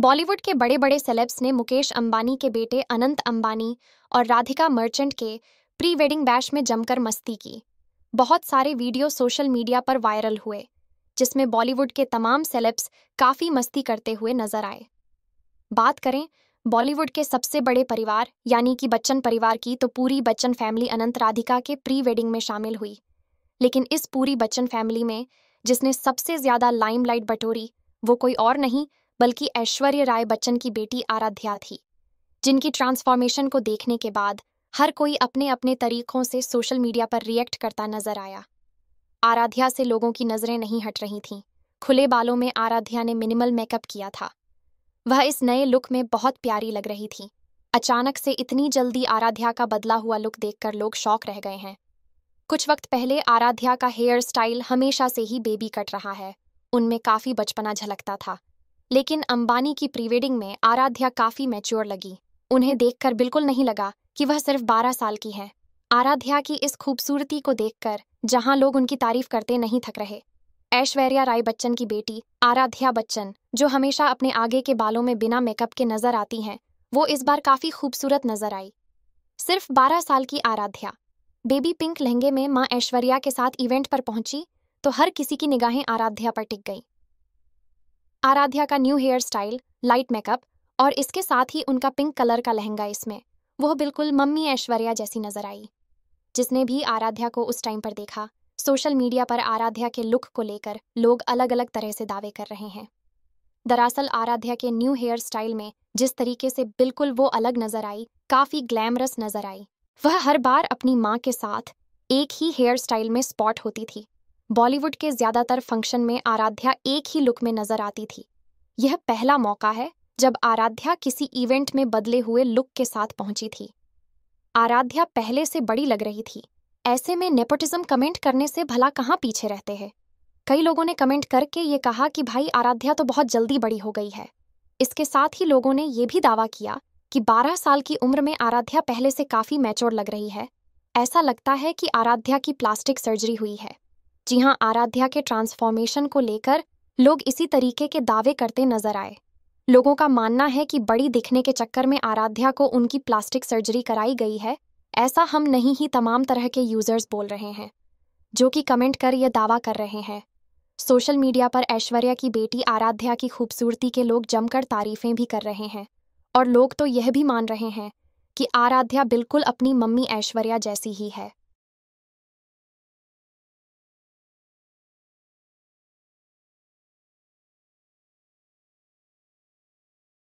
बॉलीवुड के बड़े बड़े सेलेब्स ने मुकेश अंबानी के बेटे अनंत अंबानी और राधिका मर्चेंट के प्री वेडिंग बैश में जमकर मस्ती की बहुत सारे वीडियो सोशल मीडिया पर वायरल हुए जिसमें बॉलीवुड के तमाम सेलेब्स काफ़ी मस्ती करते हुए नजर आए बात करें बॉलीवुड के सबसे बड़े परिवार यानी कि बच्चन परिवार की तो पूरी बच्चन फैमिली अनंत राधिका के प्री वेडिंग में शामिल हुई लेकिन इस पूरी बच्चन फैमिली में जिसने सबसे ज्यादा लाइमलाइट बटोरी वो कोई और नहीं बल्कि ऐश्वर्य राय बच्चन की बेटी आराध्या थी जिनकी ट्रांसफॉर्मेशन को देखने के बाद हर कोई अपने अपने तरीकों से सोशल मीडिया पर रिएक्ट करता नजर आया आराध्या से लोगों की नज़रें नहीं हट रही थीं खुले बालों में आराध्या ने मिनिमल मेकअप किया था वह इस नए लुक में बहुत प्यारी लग रही थी अचानक से इतनी जल्दी आराध्या का बदला हुआ लुक देखकर लोग शौक रह गए हैं कुछ वक्त पहले आराध्या का हेयर स्टाइल हमेशा से ही बेबी कट रहा है उनमें काफी बचपना झलकता था लेकिन अंबानी की प्रीवेडिंग में आराध्या काफी मैच्योर लगी उन्हें देखकर बिल्कुल नहीं लगा कि वह सिर्फ बारह साल की है आराध्या की इस खूबसूरती को देखकर जहां लोग उनकी तारीफ करते नहीं थक रहे ऐश्वर्या राय बच्चन की बेटी आराध्या बच्चन जो हमेशा अपने आगे के बालों में बिना मेकअप के नजर आती हैं वो इस बार काफी खूबसूरत नजर आई सिर्फ 12 साल की आराध्या बेबी पिंक लहंगे में मां ऐश्वर्या के साथ इवेंट पर पहुंची तो हर किसी की निगाहें आराध्या पर टिक गईं आराध्या का new hairstyle light makeup और इसके साथ ही उनका पिंक कलर का लहंगा इसमें वो बिल्कुल मम्मी ऐश्वर्या जैसी नजर आई जिसने भी आराध्या को उस टाइम पर देखा सोशल मीडिया पर आराध्या के लुक को लेकर लोग अलग अलग तरह से दावे कर रहे हैं दरअसल आराध्या के न्यू हेयर स्टाइल में जिस तरीके से बिल्कुल वो अलग नजर आई काफी ग्लैमरस नजर आई वह हर बार अपनी माँ के साथ एक ही हेयर स्टाइल में स्पॉट होती थी बॉलीवुड के ज्यादातर फंक्शन में आराध्या एक ही लुक में नजर आती थी यह पहला मौका है जब आराध्या किसी इवेंट में बदले हुए लुक के साथ पहुंची थी आराध्या पहले से बड़ी लग रही थी ऐसे में नेपोटिज्म कमेंट करने से भला कहाँ पीछे रहते हैं कई लोगों ने कमेंट करके ये कहा कि भाई आराध्या तो बहुत जल्दी बड़ी हो गई है इसके साथ ही लोगों ने यह भी दावा किया कि 12 साल की उम्र में आराध्या पहले से काफी मैच्योर लग रही है ऐसा लगता है कि आराध्या की प्लास्टिक सर्जरी हुई है जी हां आराध्या के ट्रांसफॉर्मेशन को लेकर लोग इसी तरीके के दावे करते नजर आए लोगों का मानना है कि बड़ी दिखने के चक्कर में आराध्या को उनकी प्लास्टिक सर्जरी कराई गई है ऐसा हम नहीं ही तमाम तरह के यूजर्स बोल रहे हैं जो कि कमेंट कर यह दावा कर रहे हैं सोशल मीडिया पर ऐश्वर्या की बेटी आराध्या की खूबसूरती के लोग जमकर तारीफें भी कर रहे हैं और लोग तो यह भी मान रहे हैं कि आराध्या बिल्कुल अपनी मम्मी ऐश्वर्या जैसी ही है